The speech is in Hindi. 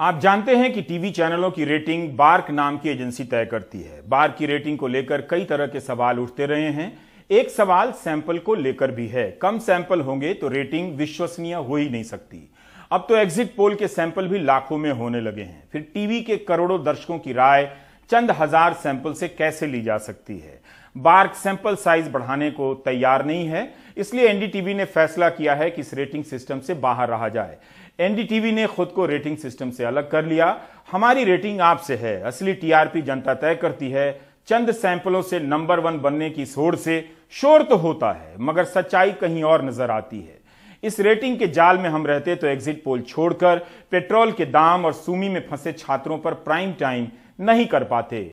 आप जानते हैं कि टीवी चैनलों की रेटिंग बार्क नाम की एजेंसी तय करती है बार्क की रेटिंग को लेकर कई तरह के सवाल उठते रहे हैं एक सवाल सैंपल को लेकर भी है कम सैंपल होंगे तो रेटिंग विश्वसनीय हो ही नहीं सकती अब तो एग्जिट पोल के सैंपल भी लाखों में होने लगे हैं फिर टीवी के करोड़ों दर्शकों की राय चंद हजार सैंपल से कैसे ली जा सकती है बार्क सैंपल साइज बढ़ाने को तैयार नहीं है इसलिए एनडीटीवी ने फैसला किया है कि इस रेटिंग सिस्टम से बाहर रहा जाए एनडीटीवी ने खुद को रेटिंग सिस्टम से अलग कर लिया हमारी रेटिंग आपसे है असली टीआरपी जनता तय करती है चंद सैंपलों से नंबर वन बनने की शोर से शोर तो होता है मगर सच्चाई कहीं और नजर आती है इस रेटिंग के जाल में हम रहते तो एग्जिट पोल छोड़कर पेट्रोल के दाम और सूमी में फंसे छात्रों पर प्राइम टाइम नहीं कर पाते